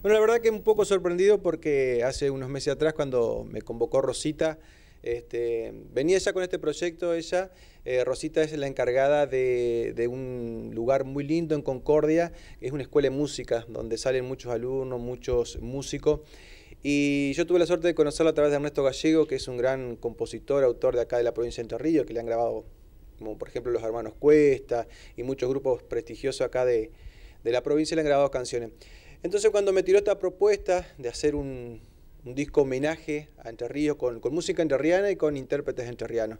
Bueno, la verdad que un poco sorprendido porque hace unos meses atrás cuando me convocó Rosita, este, venía ella con este proyecto, ella, eh, Rosita es la encargada de, un lugar muy lindo en Concordia, es una escuela de música donde salen muchos alumnos, muchos músicos. Y yo tuve la suerte de conocerlo a través de Ernesto Gallego, que es un gran compositor, autor de acá de la provincia de Entre Ríos, que le han grabado, como por ejemplo los hermanos Cuesta y muchos grupos prestigiosos acá de, de la provincia, le han grabado canciones. Entonces cuando me tiró esta propuesta de hacer un, disco homenaje a Entre Ríos con, música entrerriana y con intérpretes enterrianos.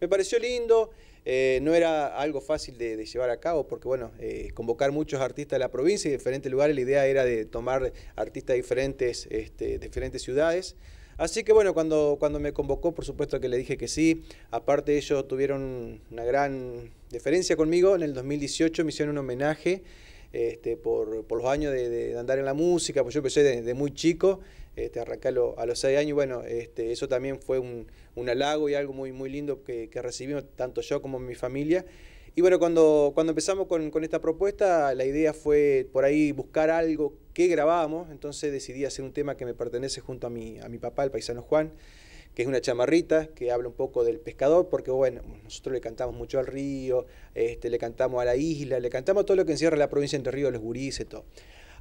Me pareció lindo, eh, no era algo fácil de, llevar a cabo porque, bueno, eh, convocar muchos artistas de la provincia y de diferentes lugares, la idea era de tomar artistas este, de diferentes, diferentes ciudades. Así que, bueno, cuando, cuando me convocó, por supuesto que le dije que sí. Aparte, ellos tuvieron una gran diferencia conmigo. En el 2018 me hicieron un homenaje este, por, los años de, andar en la música, pues yo empecé de muy chico, este, arranqué a, los seis años bueno, este, eso también fue un, un, halago y algo muy, muy lindo que, que recibimos tanto yo como mi familia. Y bueno, cuando, empezamos con, esta propuesta, la idea fue por ahí buscar algo que grabábamos, entonces decidí hacer un tema que me pertenece junto a mi papá, el paisano Juan que es una chamarrita que habla un poco del pescador, porque bueno, nosotros le cantamos mucho al río, este, le cantamos a la isla, le cantamos todo lo que encierra la provincia Entre Ríos, los y todo.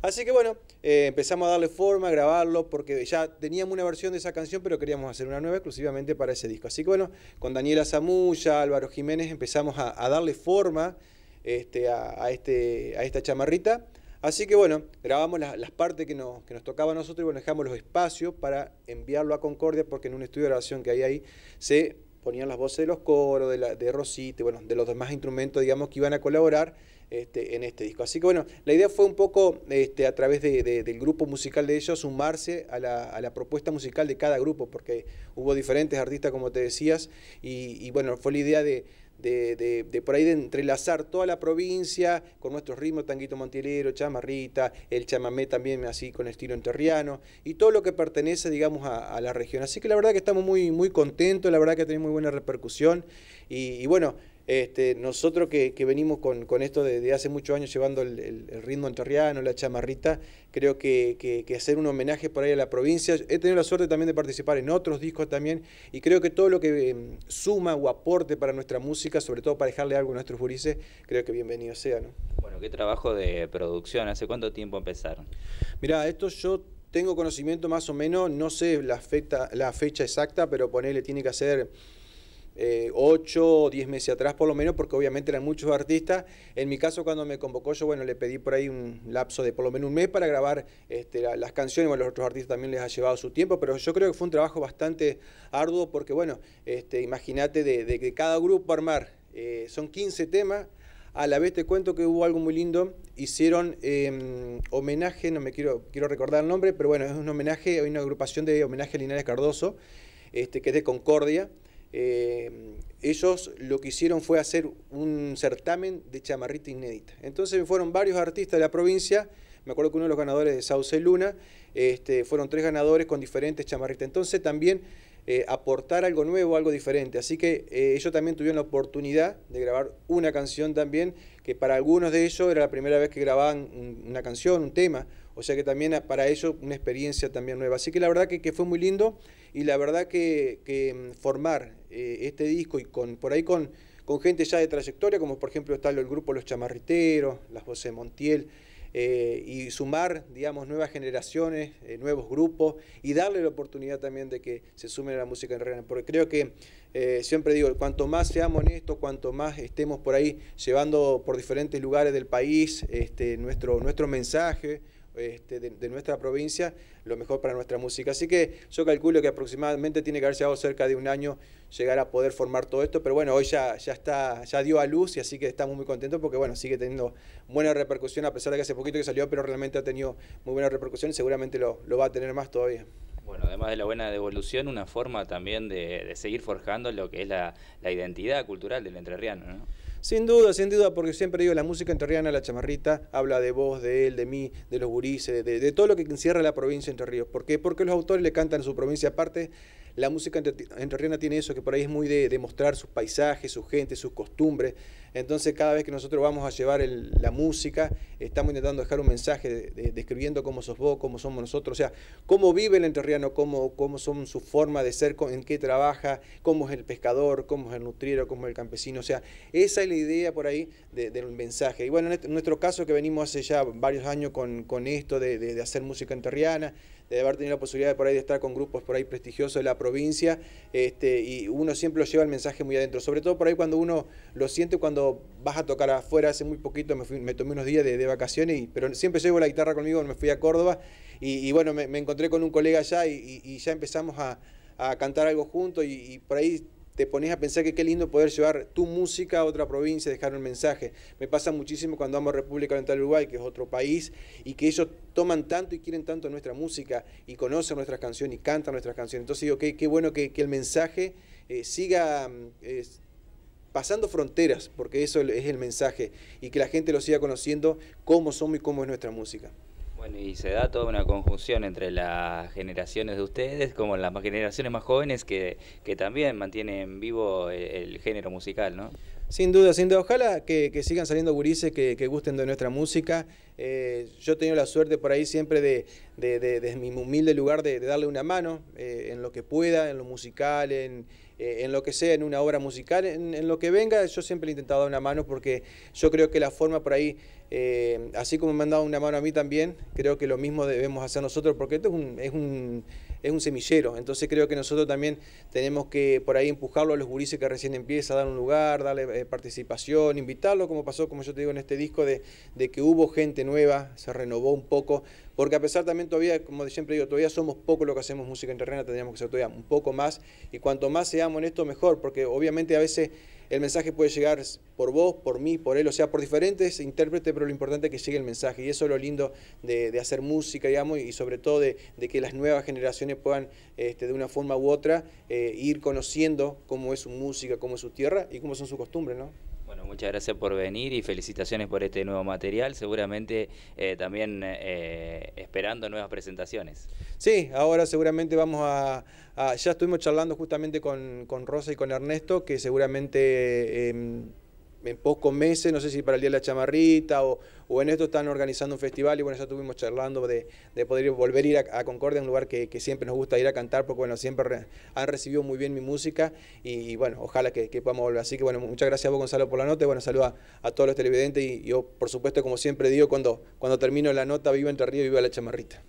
Así que bueno, eh, empezamos a darle forma, a grabarlo, porque ya teníamos una versión de esa canción, pero queríamos hacer una nueva exclusivamente para ese disco. Así que bueno, con Daniela Zamuya, Álvaro Jiménez, empezamos a, darle forma este, a este, esta chamarrita. Así que bueno, grabamos las, partes que nos, que nos tocaba a nosotros y bueno, dejamos los espacios para enviarlo a Concordia porque en un estudio de grabación que hay ahí se ponían las voces de los coros, de, la, de Rosita, bueno, de los demás instrumentos, digamos, que iban a colaborar este, en este disco. Así que bueno, la idea fue un poco este, a través del grupo musical de ellos sumarse a la, a la, propuesta musical de cada grupo, porque hubo diferentes artistas, como te decías, y bueno, fue la idea de de, por ahí de entrelazar toda la provincia con nuestros ritmos, tanguito montilero, chamarrita, el chamamé también así con estilo enterriano y todo lo que pertenece, digamos, a, la región. Así que la verdad que estamos muy, muy contentos, la verdad que tenemos muy buena repercusión y bueno, este, nosotros que, venimos con, esto de, hace muchos años llevando el, ritmo entorriano, la chamarrita, creo que, hacer un homenaje por ahí a la provincia. He tenido la suerte también de participar en otros discos también y creo que todo lo que em, suma o aporte para nuestra música, sobre todo para dejarle algo a nuestros jurises, creo que bienvenido sea. Bueno, ¿qué trabajo de producción? ¿Hace cuánto tiempo empezaron? Mirá, esto yo tengo conocimiento más o menos, no sé la, fecha, la fecha exacta, pero ponerle tiene que hacer 8 eh, o 10 meses atrás por lo menos, porque obviamente eran muchos artistas. En mi caso, cuando me convocó yo, bueno, le pedí por ahí un lapso de por lo menos un mes para grabar este, las canciones, bueno, los otros artistas también les ha llevado su tiempo, pero yo creo que fue un trabajo bastante arduo porque, bueno, este, imagínate de, que cada grupo armar, eh, son 15 temas, a la vez te cuento que hubo algo muy lindo. Hicieron em, homenaje, no me quiero, quiero recordar el nombre, pero bueno, es un homenaje, hay una agrupación de homenaje a Linares Cardoso, este, que es de Concordia. Eh, ellos lo que hicieron fue hacer un certamen de chamarrita inédita. Entonces fueron varios artistas de la provincia, me acuerdo que uno de los ganadores de Sauce Luna, este, fueron tres ganadores con diferentes chamarritas. Entonces también eh, aportar algo nuevo, algo diferente. Así que eh, ellos también tuvieron la oportunidad de grabar una canción también, que para algunos de ellos era la primera vez que grababan una canción, un tema. O sea que también ah, para ellos una experiencia también nueva. Así que la verdad que, fue muy lindo y la verdad que, mm, formar eh, este disco y con por ahí con, con gente ya de trayectoria, como por ejemplo está el grupo Los Chamarriteros, las voces de Montiel, eh, y sumar, digamos, nuevas generaciones, eh, nuevos grupos y darle la oportunidad también de que se sumen a la música en reggae Porque creo que, eh, siempre digo, cuanto más seamos honestos, cuanto más estemos por ahí llevando por diferentes lugares del país este, nuestro mensaje, este, de, nuestra provincia lo mejor para nuestra música. Así que yo calculo que aproximadamente tiene que haberse dado cerca de un año llegar a poder formar todo esto, pero bueno, hoy ya, ya, está, ya dio a luz y así que estamos muy contentos porque bueno, sigue teniendo buena repercusión a pesar de que hace poquito que salió, pero realmente ha tenido muy buena repercusión y seguramente lo va a tener más todavía. Bueno, además de la buena devolución, una forma también de, seguir forjando lo que es la, identidad cultural del entrerriano, Sin duda, sin duda, porque siempre digo, la música entrerriana, la chamarrita, habla de vos, de él, de mí, de los gurises, de, todo lo que encierra la provincia de Entre Ríos. ¿Por qué? Porque los autores le cantan a su provincia aparte la música entrerriana tiene eso, que por ahí es muy de, mostrar sus paisajes, su gente, sus costumbres. Entonces cada vez que nosotros vamos a llevar la música, estamos intentando dejar un mensaje de, describiendo cómo sos vos, cómo somos nosotros, o sea, cómo vive el entrerriano, cómo, son su forma de ser, en qué trabaja, cómo es el pescador, cómo es el nutriero, cómo es el campesino. O sea, esa es la idea por ahí del mensaje. Y bueno, en, este, nuestro caso que venimos hace ya varios años con, con esto de, hacer música entrerriana, de haber tenido la posibilidad de por ahí estar con grupos por ahí prestigiosos de la provincia, este, y uno siempre lo lleva el mensaje muy adentro, sobre todo por ahí cuando uno lo siente cuando vas a tocar afuera, hace muy poquito me, tomé unos días de, vacaciones, y, pero siempre llevo la guitarra conmigo, me fui a Córdoba, y, bueno, me, encontré con un colega allá y, ya empezamos a, cantar algo juntos y, y por ahí te pones a pensar que qué lindo poder llevar tu música a otra provincia, y dejar un mensaje. Me pasa muchísimo cuando amo a República Oriental de Uruguay, que es otro país, y que ellos toman tanto y quieren tanto nuestra música y conocen nuestras canciones y cantan nuestras canciones. Entonces digo, qué, bueno que, el mensaje eh, siga... Eh, pasando fronteras, porque eso es el mensaje, y que la gente lo siga conociendo cómo somos y cómo es nuestra música. Bueno, y se da toda una conjunción entre las generaciones de ustedes, como las generaciones más jóvenes que, que también mantienen vivo el, el género musical, ¿no? Sin duda, sin duda. Ojalá que, sigan saliendo gurises que, gusten de nuestra música. Eh, yo he tenido la suerte por ahí siempre de, de, de, mi humilde lugar de, darle una mano eh, en lo que pueda, en lo musical, eh, en, lo que sea, en una obra musical, en, lo que venga. Yo siempre he intentado dar una mano porque yo creo que la forma por ahí, así como me han dado una mano a mí también, creo que lo mismo debemos hacer nosotros porque esto es un, es un es un semillero. Entonces creo que nosotros también tenemos que por ahí empujarlo a los gurises que recién empieza, dar un lugar, darle eh, participación, invitarlo, como pasó, como yo te digo, en este disco, de, de que hubo gente nueva, se renovó un poco porque a pesar también todavía, como siempre digo, todavía somos pocos los que hacemos música en terreno, tendríamos que ser todavía un poco más, y cuanto más seamos en esto, mejor, porque obviamente a veces el mensaje puede llegar por vos, por mí, por él, o sea, por diferentes intérpretes, pero lo importante es que llegue el mensaje, y eso es lo lindo de, hacer música, digamos, y sobre todo de, que las nuevas generaciones puedan, este, de una forma u otra, eh, ir conociendo cómo es su música, cómo es su tierra y cómo son sus costumbres, ¿no? muchas gracias por venir y felicitaciones por este nuevo material. Seguramente eh, también eh, esperando nuevas presentaciones. Sí, ahora seguramente vamos a, ya estuvimos charlando justamente con, con, Rosa y con Ernesto, que seguramente em, en pocos meses, no sé si para el Día de la Chamarrita o, en esto están organizando un festival y bueno, ya estuvimos charlando de, poder volver a ir a, Concordia, un lugar que, siempre nos gusta ir a cantar porque bueno, siempre han recibido muy bien mi música y, bueno, ojalá que, que, podamos volver. Así que bueno, muchas gracias a vos Gonzalo por la nota y bueno, saludos a, todos los televidentes y yo por supuesto como siempre digo, cuando, cuando termino la nota, vivo Entre Ríos y viva la Chamarrita.